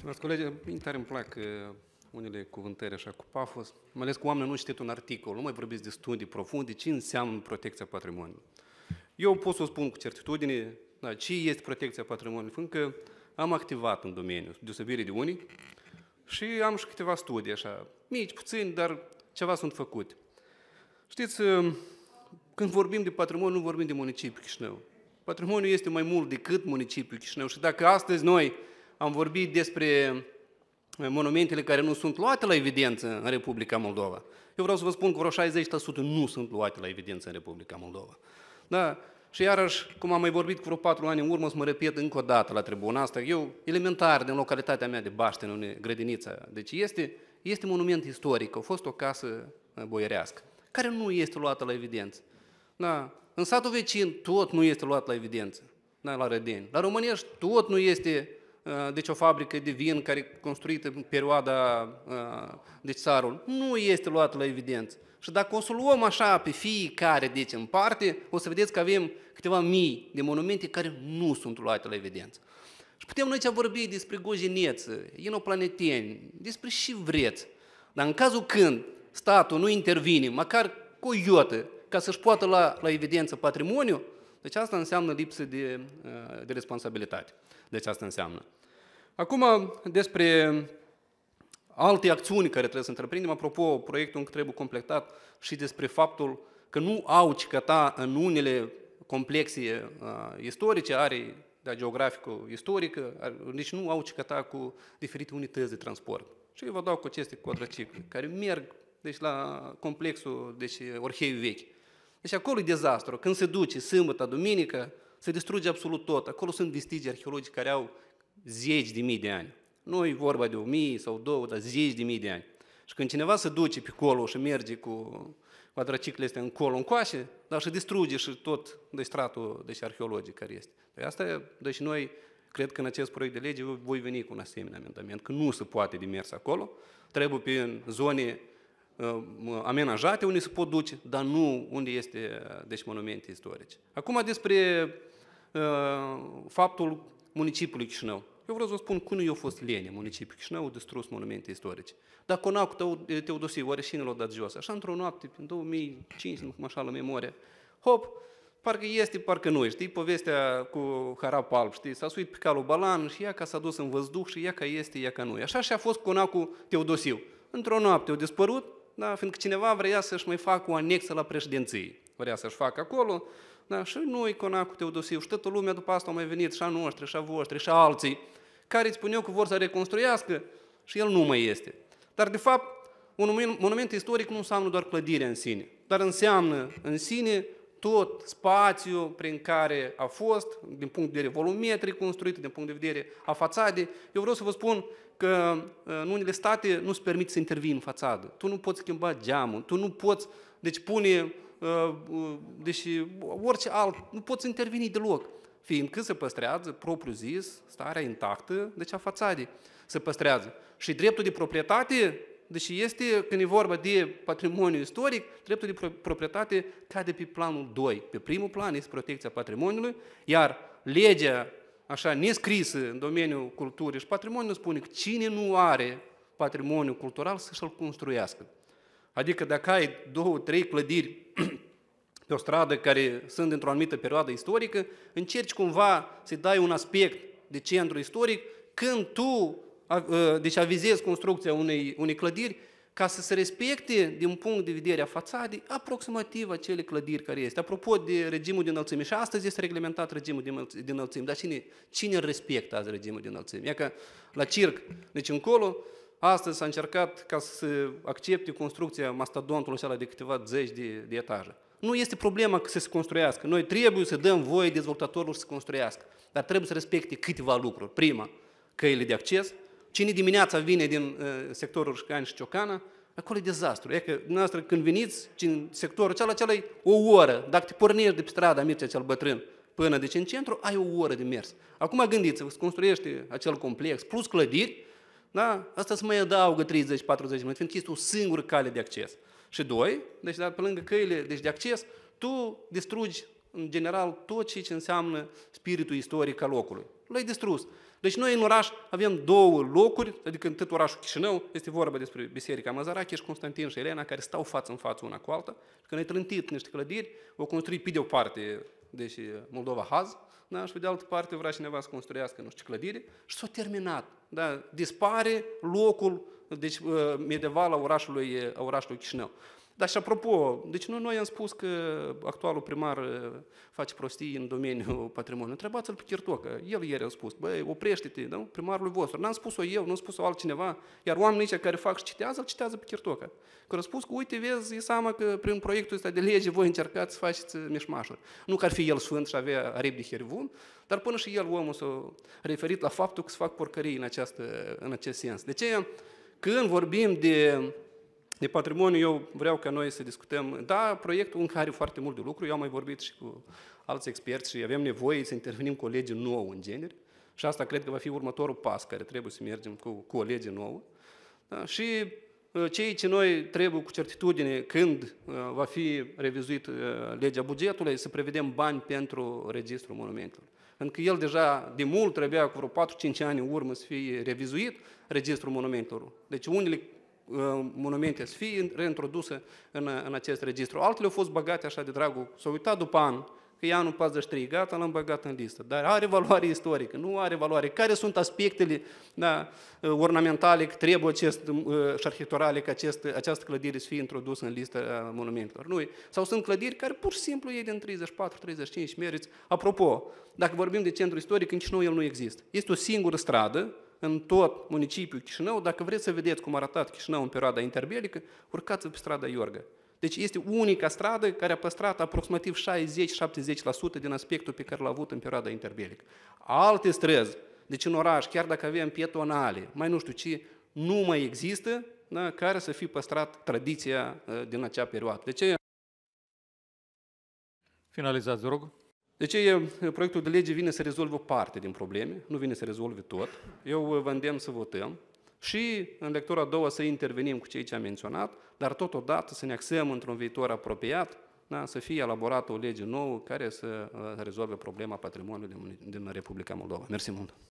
Stimați colegi, tare îmi plac uh, unele cuvântări așa cu pafos, mai ales cu oameni nu știu un articol, nu mai vorbiți de studii profunde, ce înseamnă protecția patrimoniului. Eu pot să o spun cu certitudine, da, ce este protecția patrimoniului, fiindcă am activat în domeniu, deosebire de unii, și am și câteva studii așa, mici, puțini, dar ceva sunt făcute. Știți, uh, când vorbim de patrimoniu, nu vorbim de municipiul Chișinău. Patrimoniul este mai mult decât municipiul Chișinău și dacă astăzi noi am vorbit despre eh, monumentele care nu sunt luate la evidență în Republica Moldova. Eu vreau să vă spun că vreo 60% nu sunt luate la evidență în Republica Moldova. Da? Și iarăși, cum am mai vorbit cu vreo patru ani în urmă, să mă repet încă o dată la tribuna asta, eu, elementar, din localitatea mea de Baște, în grădinița, deci este, este monument istoric, a fost o casă eh, boierească, care nu este luată la evidență. Da? În satul vecin tot nu este luat la evidență, da? la Rădeni. La Românești tot nu este Eh, deci o fabrică de vin care construită în perioada eh, de deci țarul, nu este luată la evidență. Și dacă o să luăm așa pe fiecare, deci în parte, o să vedeți că avem câteva mii de monumente care nu sunt luate la evidență. Și putem noi ce vorbi despre gojineță, inoplaneteni, despre și vreți. Dar în cazul când statul nu intervine, măcar cu o iotă, ca să-și poată la, la evidență patrimoniu, deci asta înseamnă lipsă de, eh, de responsabilitate. Deci asta înseamnă. Acum, despre alte acțiuni care trebuie să întreprindem, apropo, proiectul încă trebuie completat și despre faptul că nu au cicăta în unele complexe uh, istorice, are da, geografică istorică, nici deci nu au cicăta cu diferite unități de transport. Și eu vă dau cu aceste quadracicle, care merg deci, la complexul deci, Orhei Vechi. Deci acolo e dezastru. Când se duce sâmbătă, duminică, se distruge absolut tot. Acolo sunt vestigii arheologice care au zeci de mii de ani. Nu e vorba de o mie sau două, dar zeci de mii de ani. Și când cineva se duce pe colo și merge cu quadraciclele este în colo, în coașe, dar și distruge și tot de stratul deci arheologic care este. De păi asta, deci noi cred că în acest proiect de lege voi veni cu un asemenea amendament, că nu se poate de mers acolo, trebuie pe zone uh, amenajate unde se pot duce, dar nu unde este deci monumente istorice. Acum despre uh, faptul municipiului Chișinău. Eu vreau să vă spun cum nu i-a fost lene municipiul și au distrus monumente istorice. Dar conacul Teodosie, oare și l-au dat jos? Așa într-o noapte, în 2005, nu cum așa la memoria, hop, parcă este, parcă nu, știi, povestea cu harap alb, știi, s-a suit pe calul Balan și ea ca s-a dus în văzduh și ea ca este, ea ca nu. Așa și a fost conacul Teodosiu. Într-o noapte au dispărut, da, fiindcă cineva vrea să-și mai facă o anexă la președinție. Vrea să-și facă acolo, da, și noi, conacul Teodosiu, și toată lumea după asta au mai venit și a noștri, și a voștri, și a alții care îi spun eu că vor să reconstruiască și el nu mai este. Dar, de fapt, un monument istoric nu înseamnă doar clădirea în sine, dar înseamnă în sine tot spațiul prin care a fost, din punct de vedere volumetric construit, din punct de vedere a fațadei. Eu vreau să vă spun că uh, în unele state nu se permit să intervii în fațadă. Tu nu poți schimba geamul, tu nu poți, deci pune, uh, uh, deci orice alt, nu poți interveni deloc fiindcă se păstrează, propriu zis, starea intactă, deci a fațadei se păstrează. Și dreptul de proprietate, deși este, când e vorba de patrimoniu istoric, dreptul de proprietate cade pe planul 2. Pe primul plan este protecția patrimoniului, iar legea așa nescrisă în domeniul culturii și patrimoniului spune că cine nu are patrimoniu cultural să-și-l construiască. Adică dacă ai două, trei clădiri pe o stradă care sunt într-o anumită perioadă istorică, încerci cumva să-i dai un aspect de centru istoric când tu ă, deci avizezi construcția unei, unei clădiri ca să se respecte din punct de vedere a fațadei aproximativ acele clădiri care este. Apropo de regimul de înălțime, și astăzi este reglementat regimul de înălțime, dar cine, cine respectă azi regimul de înălțime? E că la circ, deci încolo, astăzi s-a încercat ca să accepte construcția mastodontului acela de câteva zeci de, de etaje. Nu este problema că să se construiască. Noi trebuie să dăm voie dezvoltatorilor să se construiască, dar trebuie să respecte câteva lucruri. Prima, căile de acces. Cine dimineața vine din uh, sectorul Șcan și Ciocana, acolo e dezastru. E că dumneavoastră când veniți din sectorul acela, acela e o oră. Dacă te pornești de pe strada Mircea cel Bătrân până deci în centru, ai o oră de mers. Acum gândiți-vă, se construiește acel complex, plus clădiri, da? Asta se mai adaugă 30-40 minute, fiindcă este o singură cale de acces. Și doi, deci dar pe lângă căile deci de acces, tu distrugi în general tot ceea ce înseamnă spiritul istoric al locului. L-ai distrus. Deci noi în oraș avem două locuri, adică în tot orașul Chișinău, este vorba despre Biserica Mazarache și Constantin și Elena, care stau față în față una cu alta, că ne-ai trântit niște clădiri, o construit pe de o parte deși Moldova haz, da? și pe de altă parte vrea cineva să construiască, nu știu, clădire și s-a terminat. Da? Dispare locul deci, uh, medieval a orașului, a uh, orașului Chișinău. Dar și apropo, deci nu noi am spus că actualul primar uh, face prostii în domeniul patrimoniului. Întrebați-l pe Chirtocă. El ieri a spus, băi, oprește-te, da? primarul vostru. N-am spus-o eu, nu am spus-o altcineva. Iar oamenii ăștia care fac și citează, îl citează pe Chirtocă. Că a spus că, uite, vezi, e seama că prin proiectul ăsta de lege voi încercați să faceți uh, mișmașuri. Nu că ar fi el sfânt și avea aripi de hervun, dar până și el omul s-a referit la faptul că se fac porcării în, această, în acest sens. De ce? Când vorbim de de patrimoniu, eu vreau ca noi să discutăm. Da, proiectul încă are foarte mult de lucru, eu am mai vorbit și cu alți experți și avem nevoie să intervenim cu o lege nouă în genere și asta cred că va fi următorul pas care trebuie să mergem cu, cu o lege nouă. Da? Și uh, cei ce noi trebuie cu certitudine când uh, va fi revizuit uh, legea bugetului să prevedem bani pentru registrul monumentelor. Pentru că el deja de mult trebuia cu vreo 4-5 ani în urmă să fie revizuit registrul monumentelor. Deci unele Uh, monumente să fie reintroduse în, uh, în acest registru. Altele au fost băgate așa de dragul, s-au uitat după an, că e anul 43, gata, l-am băgat în listă. Dar are valoare istorică, nu are valoare. Care sunt aspectele da, uh, ornamentale, că trebuie acest, și arhitecturale, că acest, această clădire să fie introdusă în lista monumentelor? Nu. Sau sunt clădiri care pur și simplu e din 34-35 meriți. Apropo, dacă vorbim de centru istoric, nici nu el nu există. Este o singură stradă, în tot municipiul Chișinău, dacă vreți să vedeți cum a arătat Chișinău în perioada interbelică, urcați pe strada Iorga. Deci este unica stradă care a păstrat aproximativ 60-70% din aspectul pe care l-a avut în perioada interbelică. Alte străzi, deci în oraș, chiar dacă avem pietonale, mai nu știu ce, nu mai există da, care să fi păstrat tradiția uh, din acea perioadă. De ce? Finalizați, rog. De ce proiectul de lege vine să rezolve o parte din probleme, nu vine să rezolve tot. Eu uh, vă îndemn să votăm și în lectura a doua să intervenim cu cei ce am menționat, dar totodată să ne axăm într-un viitor apropiat, da, să fie elaborată o lege nouă care să uh, rezolve problema patrimoniului din Republica Moldova. Mersi mult!